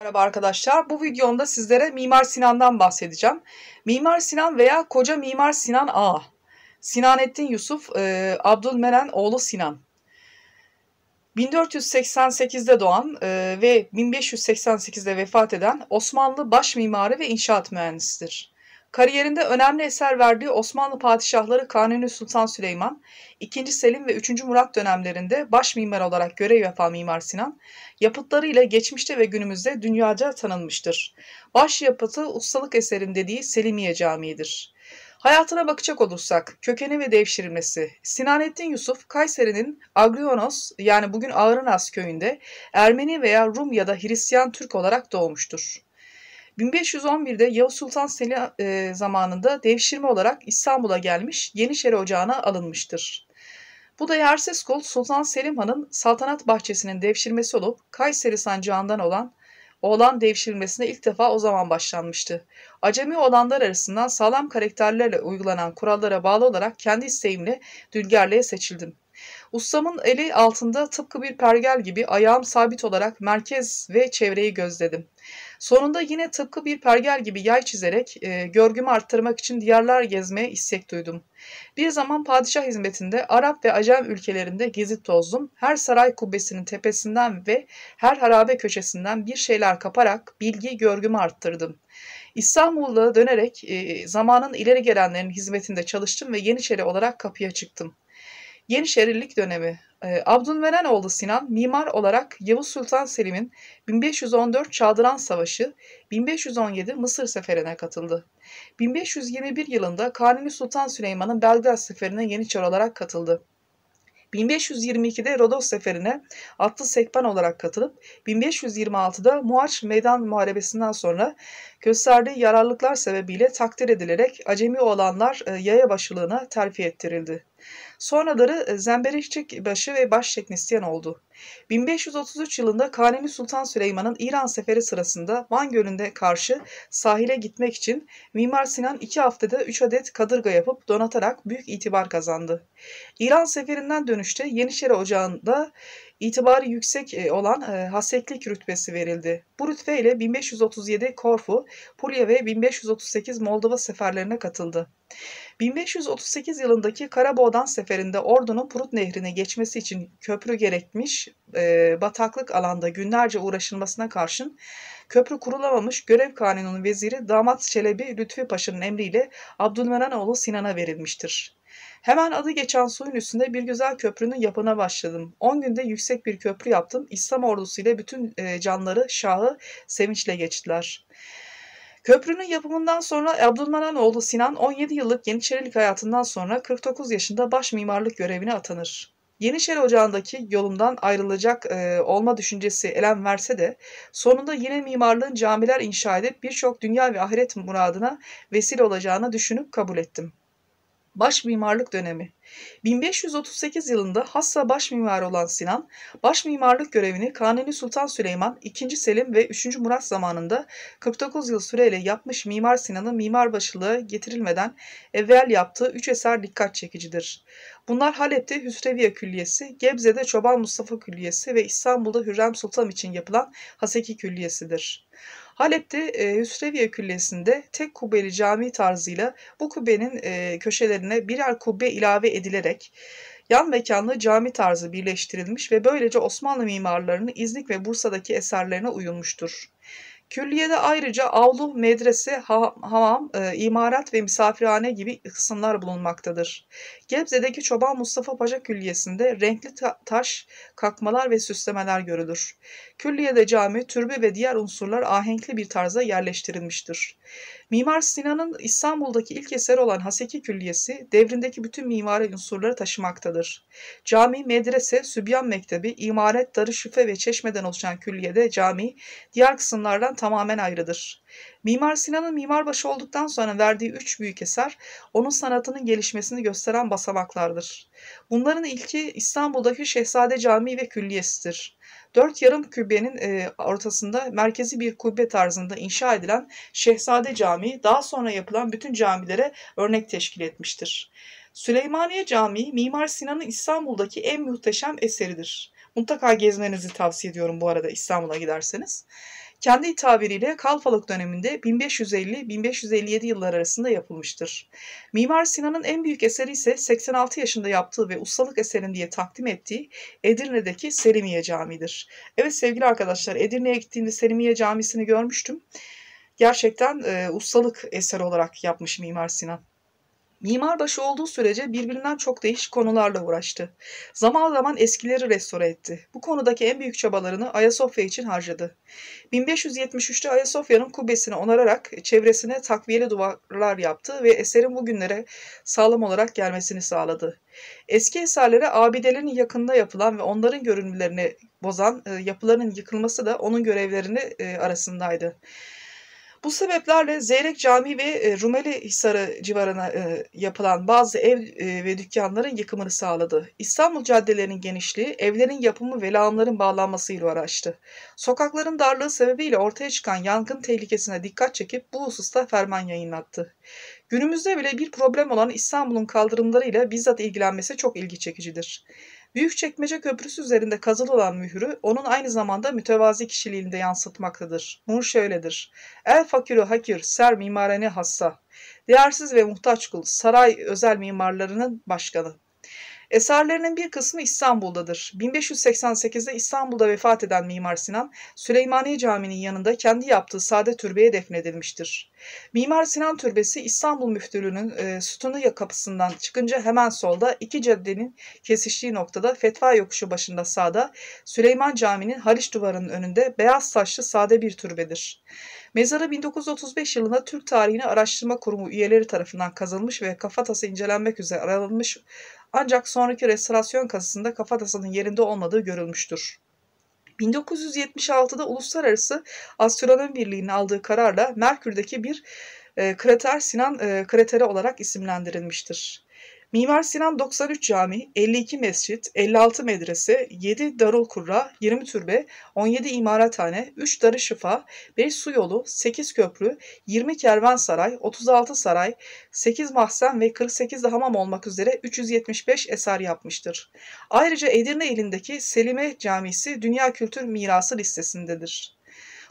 Merhaba arkadaşlar. Bu videomda sizlere Mimar Sinan'dan bahsedeceğim. Mimar Sinan veya Koca Mimar Sinan A. Sinanettin Yusuf, e, Abdülmeren oğlu Sinan. 1488'de doğan e, ve 1588'de vefat eden Osmanlı baş mimarı ve inşaat mühendisidir. Kariyerinde önemli eser verdiği Osmanlı padişahları Kanuni Sultan Süleyman, II. Selim ve III. Murat dönemlerinde baş mimar olarak görev yapan Mimar Sinan, yapıtlarıyla geçmişte ve günümüzde dünyaca tanınmıştır. Baş yapıtı ustalık eserin dediği Selimiye Camii'dir. Hayatına bakacak olursak, kökeni ve devşirmesi. Sinanettin Yusuf, Kayseri'nin Agrionos yani bugün Ağrınas köyünde Ermeni veya Rum ya da Hristiyan Türk olarak doğmuştur. 1511'de Yavuz Sultan Selim e, zamanında devşirme olarak İstanbul'a gelmiş yenişehir Ocağı'na alınmıştır. Bu da Yerseskol Sultan Selim Han'ın saltanat bahçesinin devşirmesi olup Kayseri sancağından olan oğlan devşirilmesine ilk defa o zaman başlanmıştı. Acemi olanlar arasından sağlam karakterlerle uygulanan kurallara bağlı olarak kendi isteğimle dülgerliğe seçildim. Ustamın eli altında tıpkı bir pergel gibi ayağım sabit olarak merkez ve çevreyi gözledim. Sonunda yine tıpkı bir pergel gibi yay çizerek e, görgümü arttırmak için diyarlar gezmeye istek duydum. Bir zaman padişah hizmetinde Arap ve Acem ülkelerinde gezip tozdum. Her saray kubbesinin tepesinden ve her harabe köşesinden bir şeyler kaparak bilgi görgümü arttırdım. İstanbul'a dönerek e, zamanın ileri gelenlerin hizmetinde çalıştım ve Yeniçeri olarak kapıya çıktım. Yeniçerilik dönemi. Ee, Abdülmerenoğlu Sinan mimar olarak Yavuz Sultan Selim'in 1514 Çağdıran Savaşı, 1517 Mısır seferine katıldı. 1521 yılında Kanuni Sultan Süleyman'ın Belgrad seferine Yeniçer olarak katıldı. 1522'de Rodos seferine atlı sekban olarak katılıp 1526'da Muaç Meydan Muharebesi'nden sonra gösterdiği yararlıklar sebebiyle takdir edilerek acemi olanlar e, yaya başılığına terfi ettirildi. Sonraları e, Zemberişçikbaşı ve Başçek Nisyan oldu. 1533 yılında Kanuni Sultan Süleyman'ın İran seferi sırasında Van Gölü'nde karşı sahile gitmek için Mimar Sinan 2 haftada 3 adet kadırga yapıp donatarak büyük itibar kazandı. İran seferinden dönüşte Yenişehir Ocağı'nda itibarı yüksek e, olan e, haseklik rütbesi verildi. Bu rütbe ile 1537 Korfu, Pulya ve 1538 Moldova seferlerine katıldı. 1538 yılındaki Karaboğdan seferinde ordunun Prut nehrine geçmesi için köprü gerekmiş e, bataklık alanda günlerce uğraşılmasına karşın köprü kurulamamış görev kanunun veziri Damat Çelebi Lütfi Paşa'nın emriyle Abdülmeranoğlu Sinan'a verilmiştir. Hemen adı geçen suyun üstünde bir güzel köprünün yapına başladım. 10 günde yüksek bir köprü yaptım. İslam ordusu ile bütün e, canları Şah'ı sevinçle geçtiler.'' Köprünün yapımından sonra oğlu Sinan 17 yıllık Yeniçerilik hayatından sonra 49 yaşında baş mimarlık görevine atanır. Yeniçeri Ocağı'ndaki yolumdan ayrılacak e, olma düşüncesi elem verse de sonunda yine mimarlığın camiler inşa edip birçok dünya ve ahiret muradına vesile olacağını düşünüp kabul ettim.'' baş mimarlık dönemi. 1538 yılında Hassa baş mimarı olan Sinan, baş mimarlık görevini Kanuni Sultan Süleyman, 2. Selim ve 3. Murat zamanında 49 yıl süreyle yapmış Mimar Sinan'ın mimar başlığı getirilmeden evvel yaptığı 3 eser dikkat çekicidir. Bunlar Halep'te Hüsreviye Külliyesi, Gebze'de Çoban Mustafa Külliyesi ve İstanbul'da Hürrem Sultan için yapılan Haseki Külliyesidir. Halep'te e, Hüsreviye Küllesi'nde tek kubbeli cami tarzıyla bu kubbenin e, köşelerine birer kubbe ilave edilerek yan mekanlı cami tarzı birleştirilmiş ve böylece Osmanlı mimarlarının İznik ve Bursa'daki eserlerine uyulmuştur. Külliyede ayrıca avlu, medrese, ha hamam, e, imarat ve misafirhane gibi kısımlar bulunmaktadır. Gebze'deki Çoban Mustafa Paşa Külliyesi'nde renkli ta taş, kakmalar ve süslemeler görülür. Külliyede cami, türbe ve diğer unsurlar ahenkli bir tarza yerleştirilmiştir. Mimar Sinan'ın İstanbul'daki ilk eser olan Haseki Külliyesi devrindeki bütün mimari unsurları taşımaktadır. Cami, medrese, sübyan mektebi, imaret, darı şüfe ve çeşmeden oluşan külliyede cami diğer kısımlardan tamamen ayrıdır. Mimar Sinan'ın mimarbaşı olduktan sonra verdiği üç büyük eser onun sanatının gelişmesini gösteren basamaklardır. Bunların ilki İstanbul'daki Şehzade Camii ve Külliyesi'dir. Dört yarım kubbenin e, ortasında merkezi bir kubbe tarzında inşa edilen Şehzade Camii daha sonra yapılan bütün camilere örnek teşkil etmiştir. Süleymaniye Camii Mimar Sinan'ın İstanbul'daki en muhteşem eseridir. Mutlaka gezmenizi tavsiye ediyorum bu arada İstanbul'a giderseniz kendi tabiriyle Kalfalık döneminde 1550-1557 yıllar arasında yapılmıştır. Mimar Sinan'ın en büyük eseri ise 86 yaşında yaptığı ve ustalık eserin diye takdim ettiği Edirne'deki Selimiye Camii'dir. Evet sevgili arkadaşlar Edirne'ye gittiğimde Selimiye Camisi'ni görmüştüm. Gerçekten e, ustalık eser olarak yapmış Mimar Sinan. Mimarbaşı olduğu sürece birbirinden çok değişik konularla uğraştı. Zaman zaman eskileri restore etti. Bu konudaki en büyük çabalarını Ayasofya için harcadı. 1573'te Ayasofya'nın kubbesini onararak çevresine takviyeli duvarlar yaptı ve eserin bugünlere sağlam olarak gelmesini sağladı. Eski eserlere abidelerin yakında yapılan ve onların görünümlerini bozan e, yapıların yıkılması da onun görevlerini e, arasındaydı. Bu sebeplerle Zeyrek Camii ve e, Rumeli Hisarı civarına e, yapılan bazı ev e, ve dükkanların yıkımını sağladı. İstanbul caddelerinin genişliği, evlerin yapımı ve lağımların bağlanması ile açtı. Sokakların darlığı sebebiyle ortaya çıkan yangın tehlikesine dikkat çekip bu hususta ferman yayınlattı. Günümüzde bile bir problem olan İstanbul'un kaldırımlarıyla bizzat ilgilenmesi çok ilgi çekicidir. Büyükçekmece Köprüsü üzerinde kazılı olan mührü onun aynı zamanda mütevazi kişiliğini de yansıtmaktadır. Mur şöyledir. El fakirü hakir ser mimarene hassa. Değersiz ve muhtaç kul saray özel mimarlarının başkanı. Eserlerinin bir kısmı İstanbul'dadır. 1588'de İstanbul'da vefat eden Mimar Sinan, Süleymaniye Camii'nin yanında kendi yaptığı sade türbeye defnedilmiştir. Mimar Sinan Türbesi İstanbul Müftülüğü'nün e, sütunu kapısından çıkınca hemen solda iki caddenin kesiştiği noktada fetva yokuşu başında sağda Süleyman Camii'nin Haliç duvarının önünde beyaz taşlı sade bir türbedir. Mezarı 1935 yılında Türk Tarihini Araştırma Kurumu üyeleri tarafından kazılmış ve kafatası incelenmek üzere aralanmış. Ancak sonraki restorasyon kazısında kafatasının yerinde olmadığı görülmüştür. 1976'da Uluslararası Astronomi Birliği'nin aldığı kararla Merkür'deki bir e, krater Sinan e, krateri olarak isimlendirilmiştir. Mimar Sinan 93 cami, 52 mescit, 56 medrese, 7 darul kurra, 20 türbe, 17 imarathane, 3 darı şifa, 5 su yolu, 8 köprü, 20 kervansaray, 36 saray, 8 mahzen ve 48 de hamam olmak üzere 375 eser yapmıştır. Ayrıca Edirne ilindeki Selime Camisi Dünya Kültür Mirası listesindedir.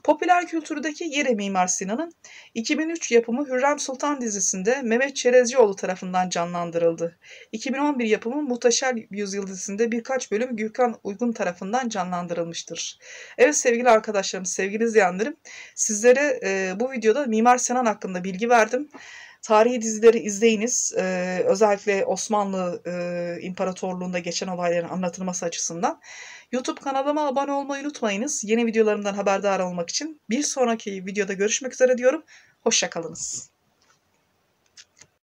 Popüler kültürdeki yeri Mimar Sinan'ın 2003 yapımı Hürrem Sultan dizisinde Mehmet Çerezcioğlu tarafından canlandırıldı. 2011 yapımı Muhteşem Yüzyıl dizisinde birkaç bölüm Gürkan Uygun tarafından canlandırılmıştır. Evet sevgili arkadaşlarım, sevgili izleyenlerim sizlere e, bu videoda Mimar Sinan hakkında bilgi verdim. Tarihi dizileri izleyiniz. E, özellikle Osmanlı e, İmparatorluğu'nda geçen olayların anlatılması açısından. YouTube kanalıma abone olmayı unutmayınız. Yeni videolarımdan haberdar olmak için. Bir sonraki videoda görüşmek üzere diyorum. Hoşçakalınız.